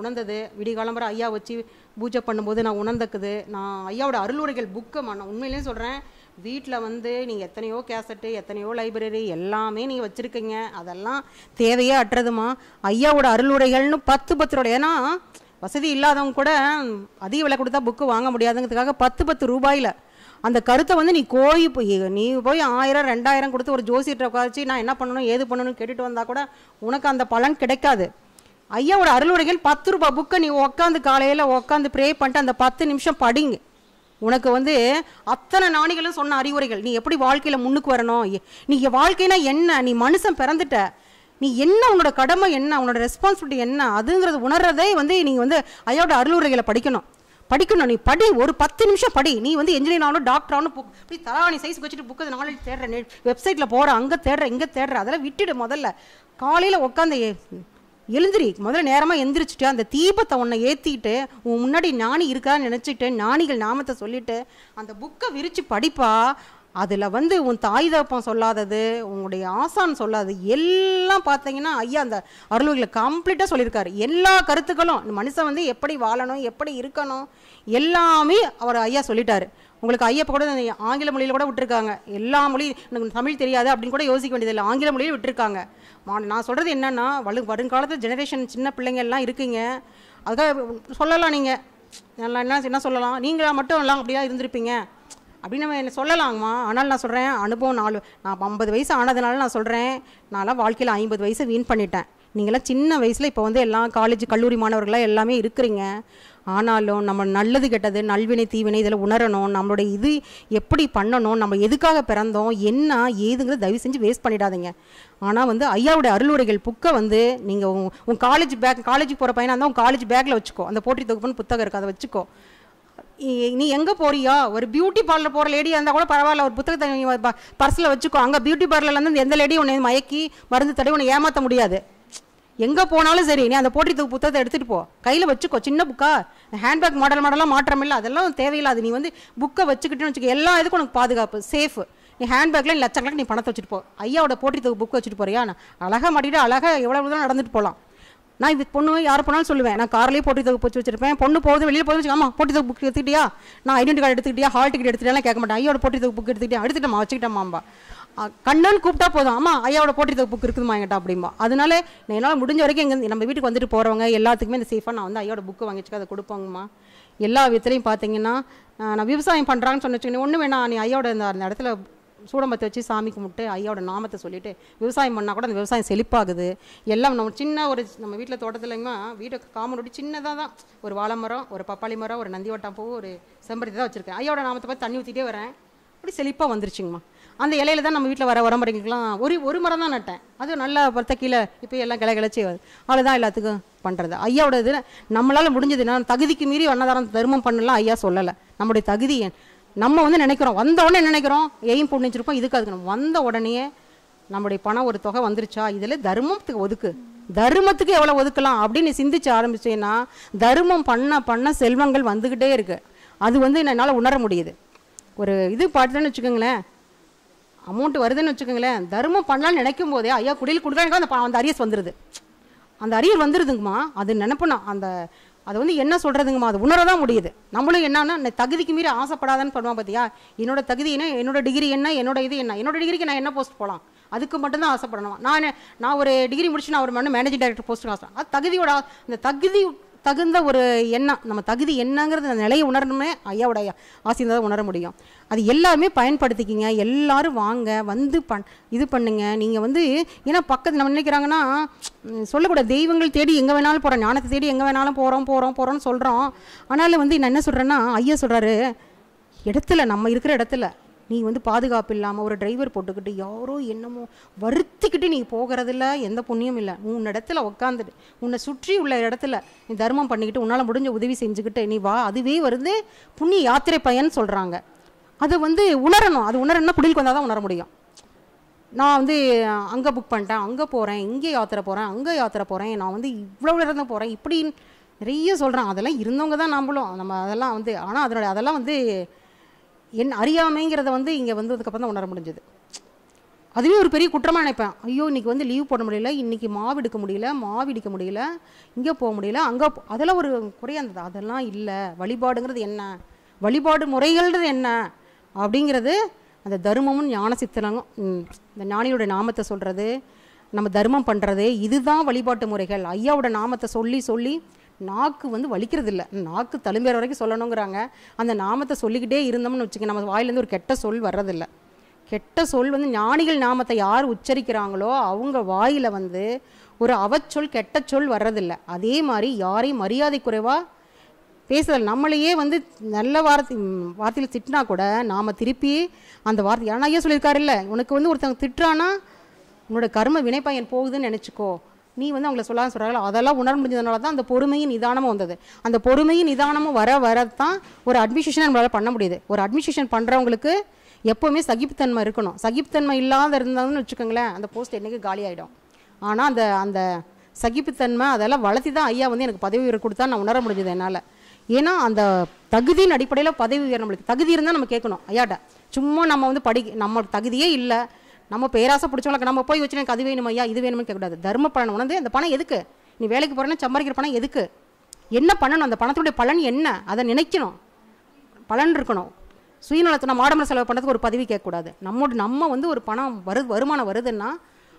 உணர்ந்தது விடிகாலம்பர ஐயா வச்சு பூஜை பண்ணும்போது நான் உணர்ந்தக்குது நான் ஐயாவோட அருளுரைகள் புக்கை நான் உண்மையிலேயே சொல்கிறேன் வீட்டில் வந்து நீங்கள் எத்தனையோ கேசட்டு எத்தனையோ லைப்ரரி எல்லாமே நீங்கள் வச்சுருக்கீங்க அதெல்லாம் தேவையே அற்றதுமா ஐயாவோட அருளுரைகள்னு பத்து பத்தரோட ஏன்னா வசதி இல்லாதவங்க கூட அதிக விலை கொடுத்தா புக்கு வாங்க முடியாதுங்கிறதுக்காக பத்து பத்து ரூபாயில் அந்த கருத்தை வந்து நீ போய் நீ போய் ஆயிரம் ரெண்டாயிரம் கொடுத்து ஒரு ஜோசியிட்ட உட்காச்சு நான் என்ன பண்ணணும் ஏது பண்ணணும்னு கேட்டுட்டு வந்தால் கூட உனக்கு அந்த பலன் கிடைக்காது ஐயாவோட அருளுரைகள் பத்து ரூபா புக்கை நீ உட்காந்து காலையில் உட்காந்து ப்ரே பண்ணிட்டு அந்த பத்து நிமிஷம் படிங்க உனக்கு வந்து அத்தனை நாணிகளும் சொன்ன அறிவுரைகள் நீ எப்படி வாழ்க்கையில் முன்னுக்கு வரணும் நீ வாழ்க்கைனா என்ன நீ மனுஷன் பிறந்துட்ட நீ என்ன உன்னோட கடமை என்ன உன்னோட ரெஸ்பான்சிபிலிட்டி என்ன அதுங்கிறது உணர்றதே வந்து நீங்கள் வந்து ஐயாவோட அருளுரைகளை படிக்கணும் படிக்கணும் நீ படி ஒரு பத்து நிமிஷம் படி நீ வந்து என்ஜினியர் ஆகணும் டாக்டர் ஆகணும் புக் இப்படி தலாவணி சைஸ் வச்சுட்டு புக்கு நாலேஜ் தேடுற வெப்சைட்டில் போகிற அங்கே தேடுற இங்கே தேடுற அதெல்லாம் விட்டுடு முதல்ல காலையில் உட்காந்து எழுந்திரி முதல்ல நேரமாக எந்திரிச்சிட்டு அந்த தீபத்தை உன்னை ஏற்றிட்டு உன் முன்னாடி ஞானி இருக்கான்னு நினச்சிட்டு ஞானிகள் நாமத்தை சொல்லிட்டு அந்த புக்கை விரித்து படிப்பா அதில் வந்து உன் தாய் தப்பம் சொல்லாதது உங்களுடைய ஆசான் சொல்லாது எல்லாம் பார்த்தீங்கன்னா ஐயா அந்த அருள்களை கம்ப்ளீட்டாக சொல்லியிருக்காரு எல்லா கருத்துக்களும் மனுஷன் வந்து எப்படி வாழணும் எப்படி இருக்கணும் எல்லாமே அவர் ஐயா சொல்லிட்டாரு உங்களுக்கு ஐயப்ப கூட ஆங்கில மொழியில் கூட விட்டுருக்காங்க எல்லா மொழி எனக்கு தமிழ் தெரியாது அப்படின்னு கூட யோசிக்க வேண்டியதில்லை ஆங்கில மொழியில் விட்டுருக்காங்க மா நான் சொல்கிறது என்னென்னா வலு வருங்காலத்தில் ஜெனரேஷன் சின்ன பிள்ளைங்கள்லாம் இருக்குங்க அதுக்காக சொல்லலாம் நீங்கள் நல்லா என்ன என்ன சொல்லலாம் நீங்களாக மட்டும் எல்லாம் அப்படியா இருந்திருப்பீங்க அப்படின்னு நம்ம என்ன சொல்லலாங்கம்மா ஆனால் நான் சொல்கிறேன் அனுபவம் நாலு நான் ஐம்பது வயசு ஆனதுனால நான் சொல்கிறேன் நான்லாம் வாழ்க்கையில் ஐம்பது வயசு வீண் பண்ணிட்டேன் நீங்களாம் சின்ன வயசில் இப்போ வந்து எல்லாம் காலேஜ் கல்லூரி மாணவர்களாக எல்லாமே இருக்கிறீங்க ஆனாலும் நம்ம நல்லது கெட்டது நல்வினை தீவினை இதில் உணரணும் நம்மளுடைய இது எப்படி பண்ணணும் நம்ம எதுக்காக பிறந்தோம் என்ன ஏதுங்கிறது தயவு செஞ்சு வேஸ்ட் பண்ணிடாதீங்க ஆனால் வந்து ஐயாவுடைய அருளுரைகள் புக்கை வந்து நீங்கள் உன் காலேஜ் பேக் காலேஜுக்கு போகிற பையனாக இருந்தால் உன் காலேஜ் பேக்கில் வச்சுக்கோ அந்த போட்டி தொகுப்புன்னு புத்தகம் இருக்குது அதை வச்சுக்கோ நீ எங்கே போறியா ஒரு பியூட்டி பார்லர் போகிற லேடியாக இருந்தால் கூட பரவாயில்ல ஒரு புத்தகத்தை பர்ஸில் வச்சுக்கோ அங்கே பியூட்டி பார்லர்லேருந்து எந்த லேடியும் உன்னை மயக்கி மருந்து தடவை உன்னை ஏமாற்ற முடியாது எங்கே போனாலும் சரி நீ அந்த போட்டி தூக்கு புத்தகத்தை எடுத்துகிட்டு போ கையில் வச்சுக்கோ சின்ன புக்கா ஹேண்ட்பேக் மாடல் மாடலாக மாற்றம் இல்லை அதெல்லாம் தேவையில்லாது நீ வந்து புக்கை வச்சுக்கிட்டு வச்சுக்கோ எல்லா இதுக்கும் உனக்கு பாதுகாப்பு சேஃபு நீ ஹேண்ட்பேக்கில் லட்சக்கணக்கில் நீ பணத்தை வச்சுட்டு போ ஐயாவோட போட்டி தூக்கு புக் வச்சுட்டு போறியா நான் அழகாக மாட்டிட்டு அழகாக எவ்வளோ தான் நடந்துட்டு போகலாம் நான் இது பொண்ணு யார் போனாலும் சொல்லுவேன் நான் கார்லேயே போட்டி தொகுப்பு வச்சு வச்சிருப்பேன் பொண்ணு போகுது வெளியில் போகுது ஆமாம் போட்டி தொகுப்பு புக் எடுத்துக்கிட்டியா நான் ஐடென்டி கார்டு எடுத்துக்கிட்டியா ஹால் டிக்கெட் எடுத்துக்கிட்டியா கேட்க மாட்டேன் ஐயோட போட்டி தொகுப்பு புக் எடுத்துக்கிட்டியா எடுத்துட்டேன் வச்சுக்கிட்டேன் மாம்பா கண்ணன் கூப்பிட்டா போதும் ஆமா ஐயாவோட போட்டி புக் இருக்குதுமா என்கிட்ட அப்படிமா அதனால என்னால் முடிஞ்ச வரைக்கும் எங்க நம்ம வீட்டுக்கு வந்துட்டு போகிறவங்க எல்லாத்துக்குமே இந்த சேஃபாக நான் வந்து ஐயாவோட புக்கு வாங்கிச்சுக்க அதை கொடுப்பாங்கம்மா எல்லா விதத்துலையும் பார்த்தீங்கன்னா நான் விவசாயம் பண்ணுறாங்கன்னு சொன்ன ஒன்று வேணா நீ ஐயாவோட அந்த இடத்துல சூடம்பத்தை வச்சு சாமி கும்பிட்டு ஐயாவோட நாமத்தை சொல்லிவிட்டு விவசாயம் பண்ணால் கூட அந்த விவசாயம் செழிப்பாகுது எல்லாம் நம்ம சின்ன ஒரு நம்ம வீட்டில் தோட்டத்துலங்கம்மா வீட்டை காமனோடி சின்னதாக தான் ஒரு வாழை மரம் ஒரு பப்பாளி மரம் ஒரு வட்டம் பூ ஒரு செம்பருத்தி தான் வச்சுருக்கேன் ஐயாவோட நாமத்தை பார்த்து தண்ணி ஊற்றிட்டே வரேன் அப்படி செழிப்பாக வந்துருச்சுங்கம்மா அந்த இலையில தான் நம்ம வீட்டில் வர உரம்பரைக்கெலாம் ஒரு ஒரு மரம் தான் நட்டேன் அது நல்லா பருத்த கீழே இப்போ எல்லாம் கிளை கிளச்சி அவ்வளோதான் எல்லாத்துக்கும் பண்ணுறது ஐயாவோட இது நம்மளால் முடிஞ்சது நான் தகுதிக்கு மீறி அன்னதாரம் தர்மம் பண்ணலாம் ஐயா சொல்லலை நம்முடைய தகுதி நம்ம வந்து நினைக்கிறோம் வந்த உடனே நினைக்கிறோம் எய்ம் புண்ணிச்சிருப்போம் இதுக்கு அதுக்கு வந்த உடனே நம்முடைய பணம் ஒரு தொகை வந்துருச்சா இதில் தர்மத்துக்கு ஒதுக்கு தர்மத்துக்கு எவ்வளோ ஒதுக்கலாம் அப்படின்னு சிந்திச்சு ஆரம்பிச்சேன்னா தர்மம் பண்ண பண்ண செல்வங்கள் வந்துக்கிட்டே இருக்குது அது வந்து என்னால் உணர முடியுது ஒரு இது பாட்டுன்னு வச்சுக்கோங்களேன் அமௌண்ட் வருதுன்னு வச்சுக்கோங்களேன் தர்மம் பண்ணலான்னு நினைக்கும் போதே ஐயா குடியில் கொடுக்குறாங்க அந்த அந்த அரியஸ் வந்துடுது அந்த அரியர் வந்துடுதுங்கம்மா அது நினைப்பணும் அந்த அது வந்து என்ன சொல்கிறதுங்கம்மா அது உணர தான் முடியுது நம்மளும் என்னன்னா தகுதிக்கு மீறி ஆசைப்படாதான்னு பண்ணுவான் பார்த்தியா என்னோட தகுதி என்ன என்னோட டிகிரி என்ன என்னோட இது என்ன என்னோட டிகிரிக்கு நான் என்ன போஸ்ட் போகலாம் அதுக்கு மட்டும்தான் ஆசைப்படணும் நான் நான் ஒரு டிகிரி முடிச்சு நான் ஒரு மேனேஜிங் டைரக்டர் போஸ்ட்டுக்கு ஆசை அது தகுதியோட அந்த தகுதி தகுந்த ஒரு எண்ணம் நம்ம தகுதி என்னங்கிறது அந்த நிலையை உணரணுமே ஐயாவோட ஆசையாக தான் உணர முடியும் அது எல்லாமே பயன்படுத்திக்கிங்க எல்லாரும் வாங்க வந்து பண் இது பண்ணுங்க நீங்கள் வந்து ஏன்னா பக்கத்து நம்ம நினைக்கிறாங்கன்னா சொல்லக்கூடாது தெய்வங்கள் தேடி எங்கே வேணாலும் போகிறோம் ஞானத்தை தேடி எங்கே வேணாலும் போகிறோம் போகிறோம் போகிறோம்னு சொல்கிறோம் ஆனாலும் வந்து நான் என்ன சொல்கிறேன்னா ஐயா சொல்கிறாரு இடத்துல நம்ம இருக்கிற இடத்துல நீ வந்து பாதுகாப்பு இல்லாமல் ஒரு டிரைவர் போட்டுக்கிட்டு யாரோ என்னமோ வருத்திக்கிட்டு நீ போகிறதில்ல எந்த புண்ணியம் இல்லை உன் இடத்துல உக்காந்துட்டு உன்னை சுற்றி உள்ள இடத்துல நீ தர்மம் பண்ணிக்கிட்டு உன்னால் முடிஞ்ச உதவி செஞ்சுக்கிட்டு நீ வா அதுவே வருது புண்ணிய யாத்திரை பயன்னு சொல்கிறாங்க அதை வந்து உணரணும் அது உணரணும்னா குடிலுக்கு வந்தால் தான் உணர முடியும் நான் வந்து அங்கே புக் பண்ணிட்டேன் அங்கே போகிறேன் இங்கே யாத்திரை போகிறேன் அங்கே யாத்திரை போகிறேன் நான் வந்து இவ்வளோ இடத்துல போகிறேன் இப்படி நிறைய சொல்கிறேன் அதெல்லாம் இருந்தவங்க தான் நம்மளும் நம்ம அதெல்லாம் வந்து ஆனால் அதனுடைய அதெல்லாம் வந்து என் அறியாமைங்கிறத வந்து இங்கே வந்ததுக்கப்புறம் தான் உணர முடிஞ்சது அதுவே ஒரு பெரிய குற்றமாக நினைப்பேன் ஐயோ இன்றைக்கி வந்து லீவ் போட முடியல இன்றைக்கி மாவு எடுக்க முடியல மாவு இடிக்க முடியல இங்கே போக முடியல அங்கே அதெல்லாம் ஒரு குறையாக இருந்தது அதெல்லாம் இல்லை வழிபாடுங்கிறது என்ன வழிபாடு முறைகள்ன்றது என்ன அப்படிங்கிறது அந்த தர்மமும் ஞான சித்தனமும் இந்த ஞானியோட நாமத்தை சொல்கிறது நம்ம தர்மம் பண்ணுறது இதுதான் வழிபாட்டு முறைகள் ஐயாவோட நாமத்தை சொல்லி சொல்லி நாக்கு வந்து வலிக்கிறது இல்லை நாக்கு தழும்பேற வரைக்கும் சொல்லணுங்கிறாங்க அந்த நாமத்தை சொல்லிக்கிட்டே இருந்தோம்னு வச்சுக்க நம்ம வாயிலேருந்து ஒரு கெட்ட சொல் வர்றதில்ல கெட்ட சொல் வந்து ஞானிகள் நாமத்தை யார் உச்சரிக்கிறாங்களோ அவங்க வாயில் வந்து ஒரு அவச்சொல் கெட்ட சொல் வர்றதில்ல அதே மாதிரி யாரையும் மரியாதை குறைவாக பேசுதல் நம்மளையே வந்து நல்ல வார்த்தை வார்த்தையில் திட்டினா கூட நாம் திருப்பி அந்த வார்த்தை ஏன்னா ஐயா சொல்லியிருக்காருல்ல உனக்கு வந்து ஒருத்தவங்க திட்டுறான்னா உன்னோட கர்ம வினைப்பயன் போகுதுன்னு நினச்சிக்கோ நீ வந்து அவங்கள சொல்லாத சொல்கிறாங்களோ அதெல்லாம் உணர முடிஞ்சதுனால தான் அந்த பொறுமையும் நிதானமும் வந்தது அந்த பொறுமையும் நிதானமும் வர வர தான் ஒரு அட்மினிஸ்ட்ரேஷன் நம்மளால் பண்ண முடியுது ஒரு அட்மினிஸ்ட்ரேஷன் பண்ணுறவங்களுக்கு எப்போவுமே சகிப்புத்தன்மை இருக்கணும் சகிப்புத்தன்மை இல்லாத இருந்தாங்கன்னு வச்சுக்கோங்களேன் அந்த போஸ்ட் என்றைக்கு காலி ஆகிடும் ஆனால் அந்த அந்த சகிப்புத்தன்மை அதெல்லாம் வளர்த்தி தான் ஐயா வந்து எனக்கு பதவி உயர் கொடுத்தா நான் உணர முடிஞ்சது என்னால் ஏன்னா அந்த தகுதியின் அடிப்படையில் பதவி உயர் நம்மளுக்கு தகுதி இருந்தால் நம்ம கேட்கணும் ஐயாட்ட சும்மா நம்ம வந்து படி நம்ம தகுதியே இல்லை நம்ம பேராசை பிடிச்சவங்களுக்கு நம்ம போய் வச்சு எனக்கு அது வேணும் ஐயா இது வேணும்னு கேட்கக்கூடாது தர்ம பலன் உணர்ந்து அந்த பணம் எதுக்கு நீ வேலைக்கு போகிறேன்னா சம்பாதிக்கிற பணம் எதுக்கு என்ன பண்ணணும் அந்த பணத்தினுடைய பலன் என்ன அதை நினைக்கணும் பலன் இருக்கணும் சுயநலத்தை நம்ம ஆடம்பர செலவு பண்ணுறதுக்கு ஒரு பதவி கேட்கக்கூடாது நம்ம நம்ம வந்து ஒரு பணம் வரு வருமானம் வருதுன்னா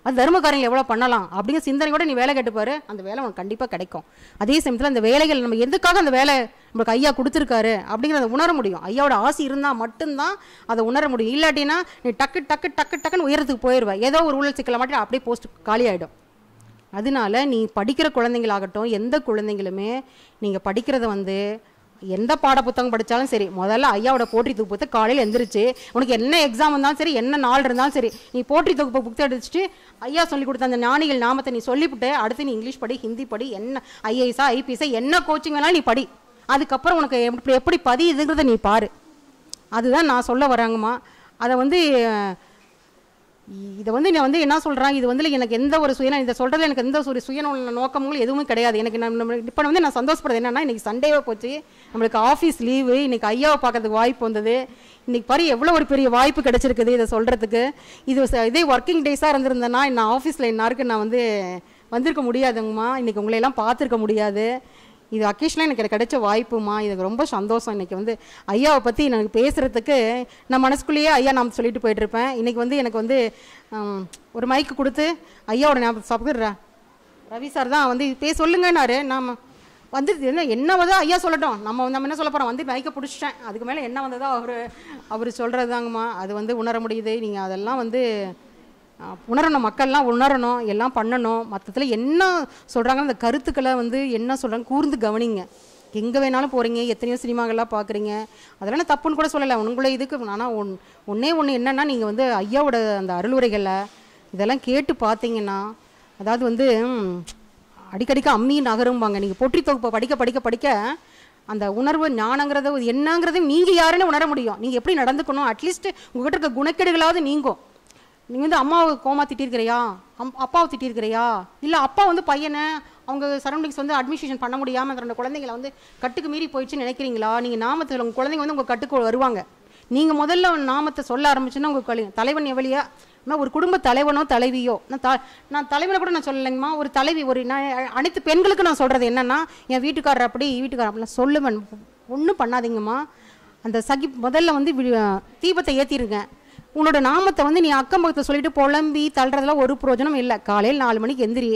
அது தர்மக்காரங்க எவ்வளோ பண்ணலாம் அப்படிங்கிற சிந்தனையோட நீ வேலை கேட்டுப்பாரு அந்த வேலை உனக்கு கண்டிப்பாக கிடைக்கும் அதே சமயத்தில் அந்த வேலைகள் நம்ம எதுக்காக அந்த வேலை நம்மளுக்கு ஐயா கொடுத்துருக்காரு அப்படிங்கிறத உணர முடியும் ஐயாவோட ஆசை இருந்தால் மட்டும்தான் அதை உணர முடியும் இல்லாட்டினா நீ டக்கு டக்கு டக்கு டக்குன்னு உயரத்துக்கு போயிடுவேன் ஏதோ ஒரு ஊழல் சிக்கலை மாட்டி அப்படியே போஸ்ட் காலியாகிடும் அதனால நீ படிக்கிற குழந்தைங்களாகட்டும் எந்த குழந்தைங்களுமே நீங்கள் படிக்கிறத வந்து எந்த பாட புத்தகம் படித்தாலும் சரி முதல்ல ஐயாவோட போற்றி தொகுப்பு காலையில் எழுந்திரிச்சு உனக்கு என்ன எக்ஸாம் இருந்தாலும் சரி என்ன நாள் இருந்தாலும் சரி நீ போற்றி தொகுப்பு புத்தகம் எடுத்துட்டு ஐயா சொல்லி கொடுத்த அந்த ஞானிகள் நாமத்தை நீ சொல்லிவிட்டு அடுத்து நீ இங்கிலீஷ் படி ஹிந்தி படி என்ன ஐஏஎஸா ஐபிஎஸ்ஸா என்ன கோச்சிங் வேணாலும் நீ படி அதுக்கப்புறம் உனக்கு எப்படி எப்படி பதியுதுங்கிறத நீ பாரு அதுதான் நான் சொல்ல வராங்கம்மா அதை வந்து இதை வந்து நான் வந்து என்ன சொல்கிறேன் இது வந்து எனக்கு எந்த ஒரு சுயனம் இதை சொல்கிறது எனக்கு எந்த ஒரு சுயன நோக்கமும் எதுவுமே கிடையாது எனக்கு நம்ம இப்போ வந்து நான் சந்தோஷப்படுறது என்னென்னா இன்றைக்கி சண்டேவை போச்சு நம்மளுக்கு ஆஃபீஸ் லீவு இன்றைக்கி ஐயாவை பார்க்கறதுக்கு வாய்ப்பு வந்தது இன்றைக்கி பாரு எவ்வளோ ஒரு பெரிய வாய்ப்பு கிடச்சிருக்குது இதை சொல்கிறதுக்கு இது இதே ஒர்க்கிங் டேஸாக இருந்திருந்தேன்னா என்ன ஆஃபீஸில் இன்னாருக்கு நான் வந்து வந்திருக்க முடியாதுங்கம்மா இன்றைக்கி உங்களையெல்லாம் பார்த்துருக்க முடியாது இது அக்கேஷனில் எனக்கு கிடைச்ச வாய்ப்புமா இதுக்கு ரொம்ப சந்தோஷம் இன்றைக்கி வந்து ஐயாவை பற்றி எனக்கு பேசுகிறதுக்கு நான் மனசுக்குள்ளேயே ஐயா நான் சொல்லிட்டு போயிட்டுருப்பேன் இன்றைக்கி வந்து எனக்கு வந்து ஒரு மைக்கு கொடுத்து ஐயாவோட ஞாபகம் சாப்பிடுறேன் ரவி சார் தான் வந்து பே சொல்லுங்கன்னாரு நாம் வந்து என்ன என்ன வந்ததோ ஐயா சொல்லட்டும் நம்ம நம்ம என்ன சொல்ல போகிறோம் வந்து மைக்கை பிடிச்சிட்டேன் அதுக்கு மேலே என்ன வந்ததோ அவர் அவர் சொல்கிறது தாங்கம்மா அது வந்து உணர முடியுது நீங்கள் அதெல்லாம் வந்து உணரணும் மக்கள்லாம் உணரணும் எல்லாம் பண்ணணும் மற்றத்தில் என்ன சொல்கிறாங்க அந்த கருத்துக்களை வந்து என்ன சொல்கிறாங்க கூர்ந்து கவனிங்க எங்கே வேணாலும் போகிறீங்க எத்தனையோ சினிமாக்கள்லாம் பார்க்குறீங்க அதெல்லாம் நான் தப்புன்னு கூட சொல்லலை உங்களை இதுக்கு ஆனால் ஒன் ஒன்றே ஒன்று என்னென்னா நீங்கள் வந்து ஐயாவோட அந்த அருளுரைகளை இதெல்லாம் கேட்டு பார்த்தீங்கன்னா அதாவது வந்து அடிக்கடிக்க அம்மி நகரும்பாங்க நீங்கள் பொற்றி தொகுப்பை படிக்க படிக்க படிக்க அந்த உணர்வு ஞானங்கிறத என்னங்கிறத நீங்கள் யாருன்னு உணர முடியும் நீங்கள் எப்படி நடந்துக்கணும் அட்லீஸ்ட் உங்கள்கிட்ட இருக்க குணக்கேடுகளாவது நீங்கும் நீங்கள் வந்து அம்மாவை கோமா திட்டிருக்கிறியா அம் அப்பாவை திட்டிருக்கிறியா இல்லை அப்பா வந்து பையனை அவங்க சரௌண்டிங்ஸ் வந்து அட்மினிஸ்ட்ரேஷன் பண்ண முடியாமல் அந்த ரெண்டு குழந்தைங்களை வந்து கட்டுக்கு மீறி போயிடுச்சுன்னு நினைக்கிறீங்களா நீங்கள் நாமத்தில் உங்கள் குழந்தைங்க வந்து உங்கள் கட்டுக்கு வருவாங்க நீங்கள் முதல்ல நாமத்தை சொல்ல ஆரம்பிச்சுன்னா உங்கள் தலைவன் எவ்வளியா ஒரு குடும்ப தலைவனோ தலைவியோ நான் த நான் தலைவனை கூட நான் சொல்லலைங்கம்மா ஒரு தலைவி ஒரு நான் அனைத்து பெண்களுக்கு நான் சொல்கிறது என்னென்னா என் வீட்டுக்காரர் அப்படி வீட்டுக்காரர் அப்படிலாம் சொல்லுவேன் ஒன்றும் பண்ணாதீங்கம்மா அந்த சகி முதல்ல வந்து தீபத்தை ஏற்றிருங்க உன்னோட நாமத்தை வந்து நீ அக்கம் பக்கத்தை சொல்லிட்டு புலம்பி தள்ளுறதுலாம் ஒரு பிரயோஜனம் இல்லை காலையில் நாலு மணிக்கு எந்திரி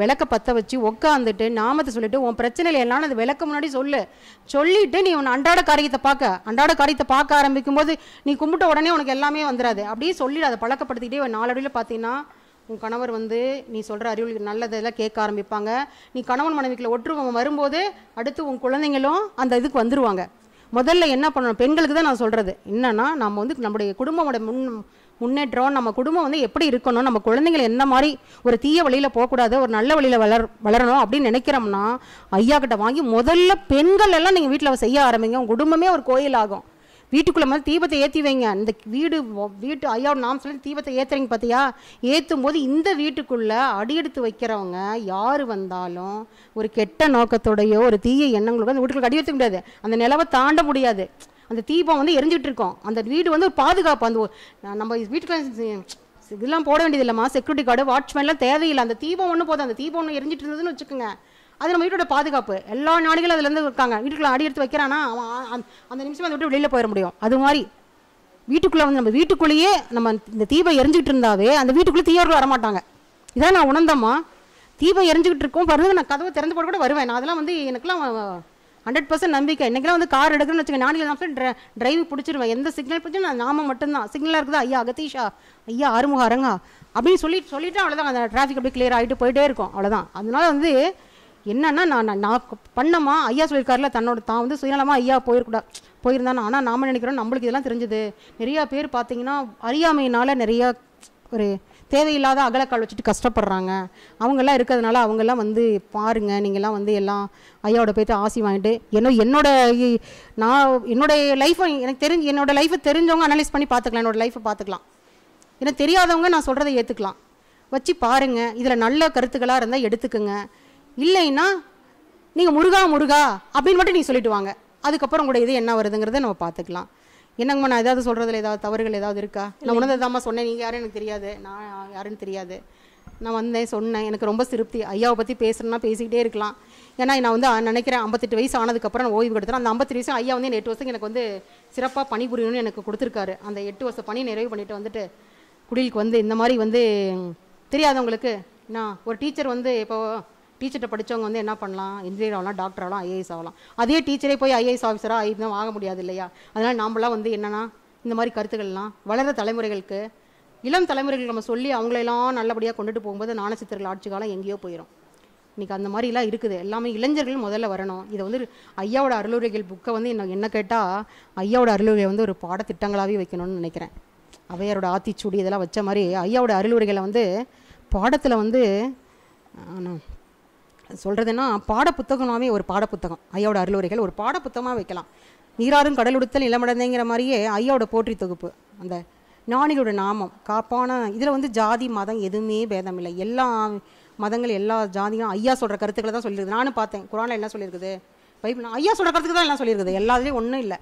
விளக்க பற்ற வச்சு உட்காந்துட்டு நாமத்தை சொல்லிட்டு உன் பிரச்சனையில் எல்லாம் அது விளக்க முன்னாடி சொல்லு சொல்லிட்டு நீ உன் அன்றாட காரியத்தை பார்க்க அன்றாட காரியத்தை பார்க்க ஆரம்பிக்கும் போது நீ கும்பிட்ட உடனே உனக்கு எல்லாமே வந்துடாது அப்படியே சொல்லிடு அதை பழக்கப்படுத்திக்கிட்டே நாளடியில் பார்த்தீங்கன்னா உன் கணவர் வந்து நீ சொல்கிற அறிவு நல்லதெல்லாம் கேட்க ஆரம்பிப்பாங்க நீ கணவன் மனைவிக்குள்ள ஒற்றுமை வரும்போது அடுத்து உன் குழந்தைங்களும் அந்த இதுக்கு வந்துடுவாங்க முதல்ல என்ன பண்ணணும் பெண்களுக்கு தான் நான் சொல்கிறது என்னென்னா நம்ம வந்து நம்முடைய குடும்பமோட முன் முன்னேற்றம் நம்ம குடும்பம் வந்து எப்படி இருக்கணும் நம்ம குழந்தைங்களை என்ன மாதிரி ஒரு தீய வழியில் போகக்கூடாது ஒரு நல்ல வழியில் வளர் வளரணும் அப்படின்னு நினைக்கிறோம்னா ஐயா கிட்ட வாங்கி முதல்ல பெண்கள் எல்லாம் நீங்கள் வீட்டில் செய்ய ஆரம்பிங்க உங்கள் குடும்பமே ஒரு கோயில் ஆகும் வீட்டுக்குள்ளே மாதிரி தீபத்தை ஏற்றி வைங்க இந்த வீடு வீட்டு ஐயா நாம் சொல்லி தீபத்தை ஏற்றுறீங்க பார்த்தியா ஏற்றும் போது இந்த வீட்டுக்குள்ளே அடியெடுத்து வைக்கிறவங்க யார் வந்தாலும் ஒரு கெட்ட நோக்கத்தோடையோ ஒரு தீய எண்ணங்களோட அந்த வீட்டுக்கு அடி எடுத்து முடியாது அந்த நிலவை தாண்ட முடியாது அந்த தீபம் வந்து எரிஞ்சிட்டு இருக்கோம் அந்த வீடு வந்து ஒரு பாதுகாப்பு அந்த நம்ம வீட்டுக்குள்ள இதெல்லாம் போட இல்லைம்மா செக்யூரிட்டி கார்டு வாட்ச்மேன்லாம் தேவையில்லை அந்த தீபம் ஒன்று போதும் அந்த தீபம் ஒன்று எரிஞ்சிட்டு இருந்ததுன்னு வச்சுக்கோங்க அது நம்ம வீட்டோட பாதுகாப்பு எல்லா நாடுகளும் அதுலேருந்து இருக்காங்க வீட்டுக்குள்ளே அடி எடுத்து வைக்கிறானா அவன் அந்த நிமிஷம் அதை விட்டு வெளியில் போயிட முடியும் அது மாதிரி வீட்டுக்குள்ளே வந்து நம்ம வீட்டுக்குள்ளேயே நம்ம இந்த தீபம் எரிஞ்சுக்கிட்டு இருந்தாவே அந்த வீட்டுக்குள்ளே தீயவர்கள் வரமாட்டாங்க இதான் நான் உணர்ந்தம்மா தீபம் எரிஞ்சுக்கிட்டு இருக்கோம் பாருங்க நான் கதவை திறந்து போட கூட வருவேன் நான் அதெல்லாம் வந்து எனக்குலாம் ஹண்ட்ரட் பர்சன்ட் நம்பிக்கை இன்றைக்கெலாம் வந்து கார் எடுக்கணும்னு வச்சுக்கோங்க நானே நான் ட்ரை டிரைவ் பிடிச்சிருவேன் எந்த சிக்னல் பிடிச்சும் நான் நாம மட்டும்தான் சிக்னலாக இருக்குதா ஐயா அகதீஷா ஐயா ஆறுமுக அரங்கா அப்படின்னு சொல்லி சொல்லிட்டு அவ்வளோதான் அந்த டிராஃபிக் அப்படி கிளியர் ஆகிட்டு போயிட்டே இருக்கும் அவ்வளோதான் அதனால வந்து என்னன்னா நான் நான் பண்ணமா ஐயா சொல்லியிருக்காருல தன்னோட தான் வந்து சுயநலமாக ஐயா போயிருக்கூடாது போயிருந்தானே ஆனால் நாம் நினைக்கிறோம் நம்மளுக்கு இதெல்லாம் தெரிஞ்சது நிறையா பேர் பார்த்தீங்கன்னா அறியாமையினால் நிறையா ஒரு தேவையில்லாத அகலக்கால் வச்சுட்டு கஷ்டப்படுறாங்க அவங்கெல்லாம் இருக்கிறதுனால அவங்கெல்லாம் வந்து பாருங்கள் நீங்கள்லாம் வந்து எல்லாம் ஐயாவோட போயிட்டு ஆசி வாங்கிட்டு என்ன என்னோட நான் என்னுடைய லைஃப்பை எனக்கு தெரிஞ்சு என்னோடய லைஃப்பை தெரிஞ்சவங்க அனலைஸ் பண்ணி பார்த்துக்கலாம் என்னோடய லைஃப்பை பார்த்துக்கலாம் எனக்கு தெரியாதவங்க நான் சொல்கிறத ஏற்றுக்கலாம் வச்சு பாருங்கள் இதில் நல்ல கருத்துக்களாக இருந்தால் எடுத்துக்கோங்க இல்லைன்னா நீங்கள் முருகா முருகா அப்படின்னு மட்டும் நீங்கள் சொல்லிட்டு வாங்க அதுக்கப்புறம் கூட இது என்ன வருதுங்கிறத நம்ம பார்த்துக்கலாம் என்னங்கம்மா நான் ஏதாவது சொல்கிறதுல ஏதாவது தவறுகள் ஏதாவது இருக்கா நான் உணர்ந்ததாம்மா சொன்னேன் நீங்கள் யாரும் எனக்கு தெரியாது நான் யாருன்னு தெரியாது நான் வந்தேன் சொன்னேன் எனக்கு ரொம்ப திருப்தி ஐயாவை பற்றி பேசுகிறேன்னா பேசிக்கிட்டே இருக்கலாம் ஏன்னா நான் வந்து நினைக்கிறேன் ஐம்பத்தெட்டு வயசு ஆனதுக்கப்புறம் நான் ஓய்வு எடுத்துறேன் அந்த ஐம்பத்தெட்டு வயசு ஐயா வந்து எட்டு வருஷம் எனக்கு வந்து சிறப்பாக பணிபுரியணும்னு எனக்கு கொடுத்துருக்காரு அந்த எட்டு வருஷம் பணி நிறைவு பண்ணிட்டு வந்துட்டு குடிலுக்கு வந்து இந்த மாதிரி வந்து தெரியாதவங்களுக்கு நான் ஒரு டீச்சர் வந்து இப்போ டீச்சர்கிட்ட படித்தவங்க வந்து என்ன பண்ணலாம் இன்ஜினியர் ஆகலாம் டாக்டர் ஆகலாம் ஐஏஎஸ் ஆகலாம் அதே டீச்சரே போய் ஐஏஎஸ் ஆஃபீஸராக ஐபிஎம் ஆக முடியாது இல்லையா அதனால் நாம்லாம் வந்து என்னென்னா இந்த மாதிரி கருத்துக்கள்லாம் வளர தலைமுறைகளுக்கு இளம் தலைமுறைகளுக்கு நம்ம சொல்லி அவங்களெல்லாம் நல்லபடியாக கொண்டுட்டு போகும்போது நாணச்சித்திரங்கள் ஆட்சி காலம் எங்கேயோ போயிடும் இன்றைக்கி அந்த மாதிரிலாம் இருக்குது எல்லாமே இளைஞர்கள் முதல்ல வரணும் இதை வந்து ஐயாவோட அருளுரைகள் புக்கை வந்து இன்னும் என்ன கேட்டால் ஐயாவோட அருளுரை வந்து ஒரு பாடத்திட்டங்களாகவே வைக்கணும்னு நினைக்கிறேன் அவையாரோட ஆத்திச்சூடி இதெல்லாம் வச்ச மாதிரி ஐயாவோட அருளுரைகளை வந்து பாடத்தில் வந்து ஆனால் சொல்கிறதுன்னா பாடப்புத்தகமாகவே ஒரு பாடப்புத்தகம் ஐயாவோட அருளுரைகள் ஒரு பாடப்புத்தகமாக வைக்கலாம் நீராறும் கடலுடுத்தல் நிலமடந்தேங்கிற மாதிரியே ஐயாவோட போற்றி தொகுப்பு அந்த ஞானிகளோட நாமம் காப்பான இதில் வந்து ஜாதி மதம் எதுவுமே பேதம் இல்லை எல்லா மதங்கள் எல்லா ஜாதியும் ஐயா சொல்கிற கருத்துக்களை தான் சொல்லியிருக்குது நானும் பார்த்தேன் குரானில் என்ன சொல்லியிருக்குது பைப் ஐயா சொல்கிற கருத்துக்கு தான் எல்லாம் சொல்லியிருக்குது எல்லாத்துலேயும் ஒன்றும் இல்லை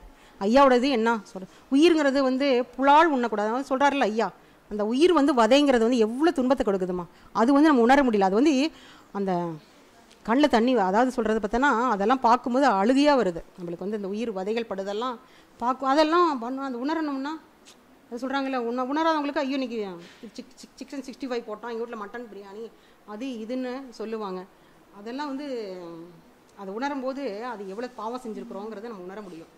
ஐயாவோடது என்ன சொல் உயிருங்கிறது வந்து புலால் உண்ணக்கூடாது சொல்கிறாருல்ல ஐயா அந்த உயிர் வந்து வதைங்கிறது வந்து எவ்வளோ துன்பத்தை கொடுக்குதுமா அது வந்து நம்ம உணர முடியல அது வந்து அந்த கண்ணில் தண்ணி அதாவது சொல்கிறது பார்த்தோன்னா அதெல்லாம் பார்க்கும்போது அழுகையாக வருது நம்மளுக்கு வந்து இந்த உயிர் வதைகள் படுதெல்லாம் பார்க்கும் அதெல்லாம் பண்ணுவோம் அந்த உணரணும்னா அது சொல்கிறாங்களே உண உணராதவங்களுக்கு ஐயோ இன்னைக்கு chick chick chicken sixty five போட்டோம் எங்கள் வீட்டில் மட்டன் பிரியாணி அது இதுன்னு சொல்லுவாங்க அதெல்லாம் வந்து அதை உணரும் போது அது எவ்வளோ பாவம் செஞ்சுருக்குறோங்கிறத நம்ம உணர முடியும்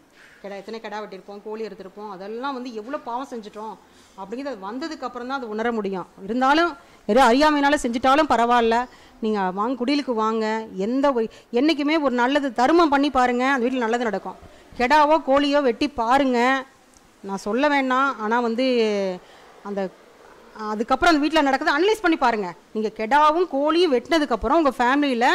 கிடா எத்தனை கிடா வெட்டியிருப்போம் கோழி எடுத்திருப்போம் அதெல்லாம் வந்து எவ்வளோ பாவம் செஞ்சிட்டோம் அப்படிங்கிறது வந்ததுக்கு அப்புறம் தான் அது உணர முடியும் இருந்தாலும் வெறும் அறியாமையினால செஞ்சிட்டாலும் பரவாயில்ல நீங்கள் வாங்க குடிலுக்கு வாங்க எந்த ஒரு என்றைக்குமே ஒரு நல்லது தருமம் பண்ணி பாருங்கள் அந்த வீட்டில் நல்லது நடக்கும் கெடாவோ கோழியோ வெட்டி பாருங்கள் நான் சொல்ல வேண்டாம் ஆனால் வந்து அந்த அதுக்கப்புறம் அந்த வீட்டில் நடக்கிறது அனலைஸ் பண்ணி பாருங்கள் நீங்கள் கெடாவும் கோழியும் வெட்டினதுக்கப்புறம் உங்கள் ஃபேமிலியில்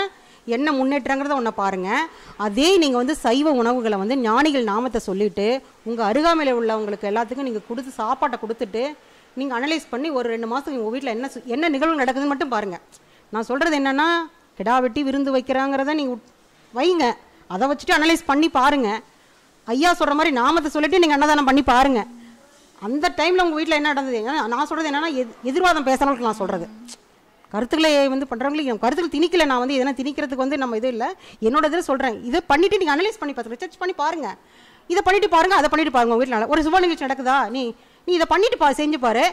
என்ன முன்னேற்றங்கிறத ஒன்றை பாருங்கள் அதே நீங்கள் வந்து சைவ உணவுகளை வந்து ஞானிகள் நாமத்தை சொல்லிவிட்டு உங்கள் அருகாமையில் உள்ளவங்களுக்கு எல்லாத்துக்கும் நீங்கள் கொடுத்து சாப்பாட்டை கொடுத்துட்டு நீங்கள் அனலைஸ் பண்ணி ஒரு ரெண்டு மாதத்துக்கு உங்கள் வீட்டில் என்ன என்ன நிகழ்வு நடக்குதுன்னு மட்டும் பாருங்கள் நான் சொல்கிறது என்னென்னா கிடா வெட்டி விருந்து வைக்கிறாங்கிறத நீங்கள் வைங்க அதை வச்சுட்டு அனலைஸ் பண்ணி பாருங்கள் ஐயா சொல்கிற மாதிரி நாமத்தை சொல்லிவிட்டு நீங்கள் அன்னதானம் பண்ணி பாருங்கள் அந்த டைமில் உங்கள் வீட்டில் என்ன நடந்தது நான் சொல்கிறது என்னென்னா எதிர்வாதம் பேசுகிறவங்களுக்கு நான் சொல்கிறது கருத்துக்களை வந்து பண்ணுறவங்களுக்கு கருத்துக்கள் திணிக்கல நான் வந்து எதனா திணிக்கிறதுக்கு வந்து நம்ம இது இல்லை என்னோட இதில் சொல்கிறேன் இதை பண்ணிவிட்டு நீங்கள் அனலைஸ் பண்ணி பார்த்து ரிசர்ச் பண்ணி பாருங்கள் இதை பண்ணிவிட்டு பாருங்கள் அதை பண்ணிவிட்டு பாருங்கள் உங்கள் வீட்டில் ஒரு சுப நிகழ்ச்சி நடக்குதா நீ நீ இதை பண்ணிவிட்டு பா செஞ்சு பாரு